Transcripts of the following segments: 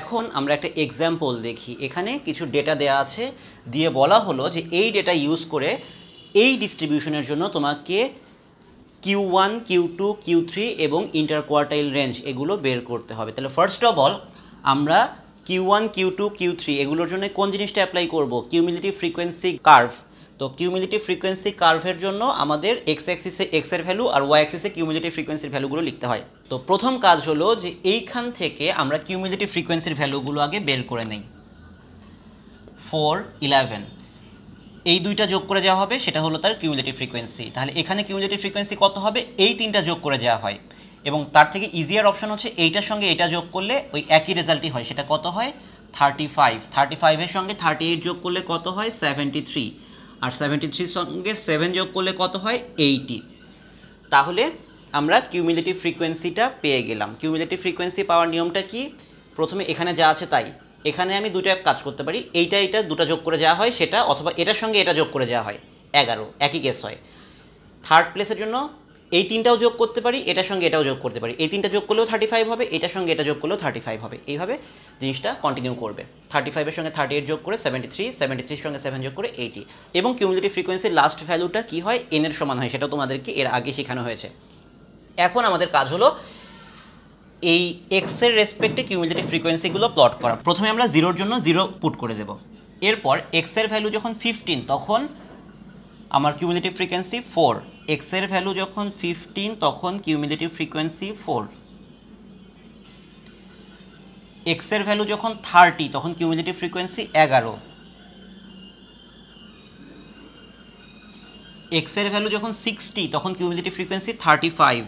এখন আমরা একটা এক্সাম্পল দেখি এখানে কিছু ডেটা দেয়া আছে দিয়ে বলা হলো যে এই ডেটা ইউজ করে এই ডিস্ট্রিবিউশনের জন্য তোমাকে Q one Q two Q three এবং ইন্টারকোয়ার্টাইল রেঞ্জ এগুলো বের করতে হবে তাহলে ফার্স্ট অফ অল আমরা Q one Q two Q three এগুলোর জন্য কোন জিনিসটা অ্যাপ্লাই করব কিউমিলিটি ফ্রিকোয়েন্সি কার্ভ তো কিউমিলিটি ফ্রিকোয়েন্সি কার্ভের জন্য আমাদের এক্স অ্যাক্সিসে এক্সের ভ্যালু আর ওয়াই অ্যাক্সিসে কিউমিলিটি ফ্রিকোয়েন্সির ভ্যালুগুলো লিখতে হয় তো প্রথম কাজ হলো যে এইখান থেকে আমরা কিউমিলিটি ফ্রিকোয়েন্সির ভ্যালুগুলো আগে বের করে নেই ফোর ইলেভেন এই দুইটা যোগ করে যাওয়া হবে সেটা হলো তার কিউমিলিটি ফ্রিকোয়েন্সি তাহলে এখানে কিউমিলিটি ফ্রিকোয়েন্সি কত হবে এই তিনটা যোগ করে যাওয়া হয় এবং তার থেকে ইজিয়ার অপশন হচ্ছে এইটার সঙ্গে এটা যোগ করলে ওই একই রেজাল্টই হয় সেটা কত হয় থার্টি ফাইভ থার্টি ফাইভের সঙ্গে থার্টি এইট যোগ করলে কত হয় সেভেন্টি থ্রি আর সেভেন্টি থ্রির সঙ্গে সেভেন যোগ করলে কত হয় এইটি তাহলে আমরা কিউমিলেটিভ ফ্রিকোয়েন্সিটা পেয়ে গেলাম কিউমিলেটিভ ফ্রিকোয়েন্সি পাওয়ার নিয়মটা কি প্রথমে এখানে যা আছে তাই এখানে আমি দুটো কাজ করতে পারি এইটা এইটা দুটো যোগ করে যাওয়া হয় সেটা অথবা এটার সঙ্গে এটা যোগ করে যাওয়া হয় এগারো একই কেস হয় থার্ড প্লেসের জন্য এই তিনটাও যোগ করতে পারি এটার সঙ্গে এটাও যোগ করতে পারি এই তিনটা যোগ করলেও থার্টি ফাইভ হবে এটার সঙ্গে এটা যোগ করলেও থার্টি ফাইভ হবে এইভাবে জিনিসটা কন্টিনিউ করবে থার্টি ফাইভের সঙ্গে থার্টি এইট যোগ করে সেভেন্টি থ্রি সেভেন্টি থ্রির সঙ্গে সেভেন যোগ করে এইটি এবং কিউমুলেটিভ ফ্রিকোয়েন্সির লাস্ট ভ্যালুটা কী হয় এনের সমান হয় সেটা তোমাদেরকে এর আগে শেখানো হয়েছে এখন আমাদের কাজ হলো এই এক্সের রেসপেক্টে কিউমুলেটিভ ফ্রিকোয়েন্সিগুলো প্লট করা প্রথমে আমরা জিরোর জন্য জিরো পুট করে দেব এরপর এক্সের ভ্যালু যখন ফিফটিন তখন আমার কিউমুলেটিভ ফ্রিকোয়েন্সি ফোর এক্সের ভ্যালু যখন ফিফটিন তখন কিউমিলেটিভ ফ্রিকোয়েন্সি ফোর এক্সের ভ্যালু যখন থার্টি তখন কিউমিলেটিভ ফ্রিকোয়েন্সি এগারো এক্সের ভ্যালু যখন সিক্সটি তখন কিউমিলেটিভ ফ্রিকোয়েন্সি থার্টি ফাইভ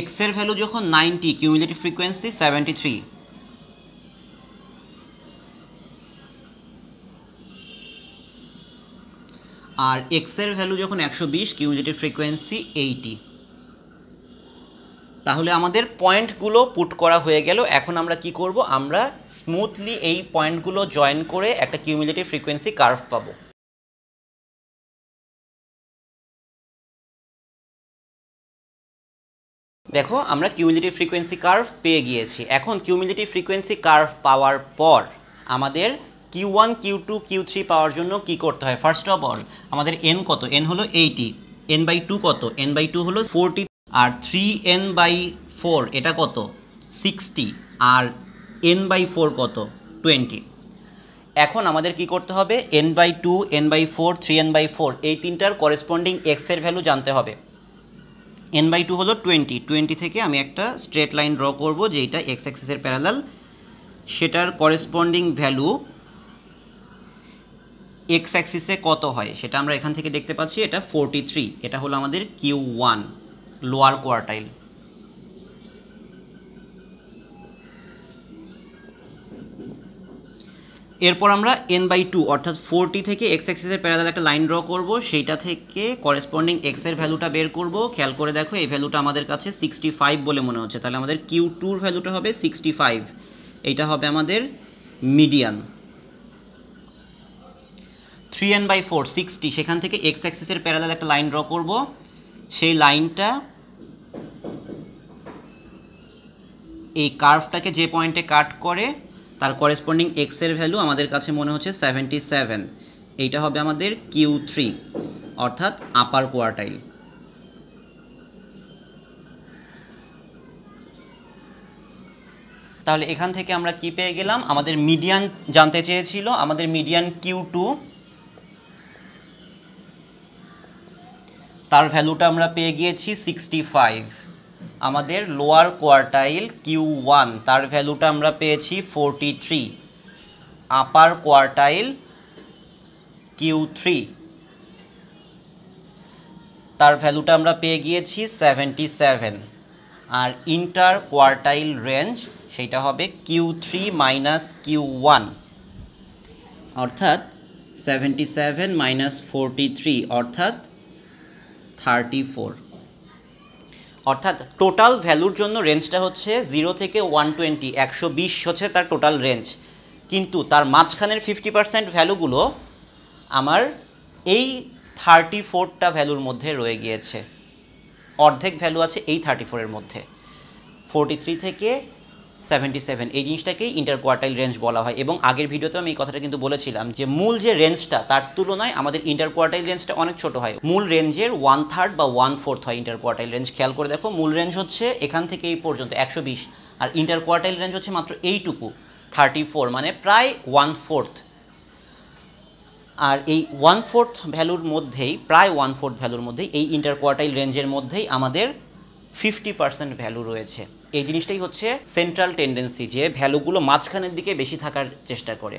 এক্সের ভ্যালু যখন ninety cumulative frequency seventy three আর এক্সের ভ্যালু যখন একশো বিশ কিউজেটের ফ্রিকোয়েন্সি এইটি তাহলে আমাদের পয়েন্টগুলো পুট করা হয়ে গেল এখন আমরা কি করব আমরা স্মুথলি এই পয়েন্টগুলো জয়েন করে একটা কিউমিলেটিভ ফ্রিকোয়েন্সি কার্ভ পাবো দেখো আমরা কিউমিলেটিভ ফ্রিকোয়েন্সি কার্ভ পেয়ে গিয়েছি এখন কিউমিলেটিভ ফ্রিকোয়েন্সি কার্ভ পাওয়ার পর আমাদের Q one Q two Q three পাওয়ার জন্য কি করতে হয় ফার্স্ট অফ অল আমাদের এন কত এন হলো এইটি এন বাই টু কত এন বাই টু হলো ফোরটি আর থ্রি এন বাই ফোর এটা কত সিক্সটি আর এন বাই ফোর কত টোয়েন্টি এখন আমাদের কি করতে হবে N by two N by four three N by four এই তিনটার করেসপন্ডিং এক্সের ভ্যালু জানতে হবে এন বাই টু হলো টোয়েন্টি টোয়েন্টি থেকে আমি একটা স্ট্রেট লাইন ড্র করব যেটা এক্স অ্যাক্সিসের প্যারালাল সেটার করেসপন্ডিং ভ্যালু এক্স অ্যাক্সিসে কত হয় সেটা আমরা এখান থেকে দেখতে পাচ্ছি এটা ফোরটি থ্রি এটা হলো আমাদের কিউ ওয়ান লোয়ার কোয়ার্টাইল এরপর আমরা এন বাই টু অর্থাৎ ফোরটি থেকে এক্স অ্যাক্সিসের প্যারাদাল একটা লাইন ড্র করব সেইটা থেকে করেসপন্ডিং এক্সের ভ্যালুটা বের করব খেয়াল করে দেখো এই ভ্যালুটা আমাদের কাছে সিক্সটি ফাইভ বলে মনে হচ্ছে তাহলে আমাদের কিউ টুর ভ্যালুটা হবে সিক্সটি ফাইভ এইটা হবে আমাদের median three N by four sixty সেখান থেকে এক্স অ্যাক্সিসের প্যারালাল একটা লাইন ড্র করব সেই লাইনটা এই কার্ভটাকে যে পয়েন্টে কাট করে তার করেসপন্ডিং এক্সের ভ্যালু আমাদের কাছে মনে হচ্ছে সেভেন্টি সেভেন এইটা হবে আমাদের কিউ থ্রি অর্থাৎ আপার কোয়ারটাইল তাহলে এখান থেকে আমরা কি পেয়ে গেলাম আমাদের মিডিয়ান জানতে চেয়েছিল আমাদের মিডিয়ান কিউ টু তার ভ্যালুটা আমরা পেয়ে গিয়েছি সিক্সটি ফাইভ আমাদের লোয়ার কোয়ার্টাইল কিউ ওয়ান তার ভ্যালুটা আমরা পেয়েছি forty three upper quartile Q three তার ভ্যালুটা আমরা পেয়ে গিয়েছি সেভেন্টি সেভেন আর ইন্টার কোয়ার্টাইল রেঞ্জ সেটা হবে Q three minus Q one অর্থাৎ seventy seven minus forty three অর্থাৎ থার্টি ফোর অর্থাৎ টোটাল ভ্যালুর জন্য রেঞ্জটা হচ্ছে জিরো থেকে ওয়ান টোয়েন্টি একশো বিশ হচ্ছে তার টোটাল রেঞ্জ কিন্তু তার মাঝখানের ফিফটি পার্সেন্ট ভ্যালুগুলো আমার এই থার্টি ফোরটা ভ্যালুর মধ্যে রয়ে গিয়েছে অর্ধেক ভ্যালু আছে এই থার্টি ফোরের মধ্যে ফোরটি থ্রি থেকে সেভেন্টি সেভেন এই জিনিসটাকেই ইন্টার কোয়ার্টাইল রেঞ্জ বলা হয় এবং আগের ভিডিওতে আমি এই কথাটা কিন্তু বলেছিলাম যে মূল যে রেঞ্জটা তার তুলনায় আমাদের ইন্টার কোয়ার্টাইল রেঞ্জটা অনেক ছোট হয় মূল রেঞ্জের ওয়ান থার্ড বা ওয়ান ফোর্থ হয় ইন্টার কোয়ার্টাইল রেঞ্জ খেয়াল করে দেখো মূল রেঞ্জ হচ্ছে এখান থেকে এই পর্যন্ত একশো বিশ আর ইন্টার কোয়ার্টাইল রেঞ্জ হচ্ছে মাত্র এইটুকু থার্টি ফোর মানে প্রায় ওয়ান ফোর্থ আর এই ওয়ান ফোর্থ ভ্যালুর মধ্যেই প্রায় ওয়ান ফোর্থ ভ্যালুর মধ্যেই এই ইন্টার কোয়ার্টাইল রেঞ্জের মধ্যেই আমাদের ফিফটি পার্সেন্ট ভ্যালু রয়েছে এই জিনিসটাই হচ্ছে সেন্ট্রাল টেন্ডেন্সি যে ভ্যালুগুলো মাঝখানের দিকে বেশি থাকার চেষ্টা করে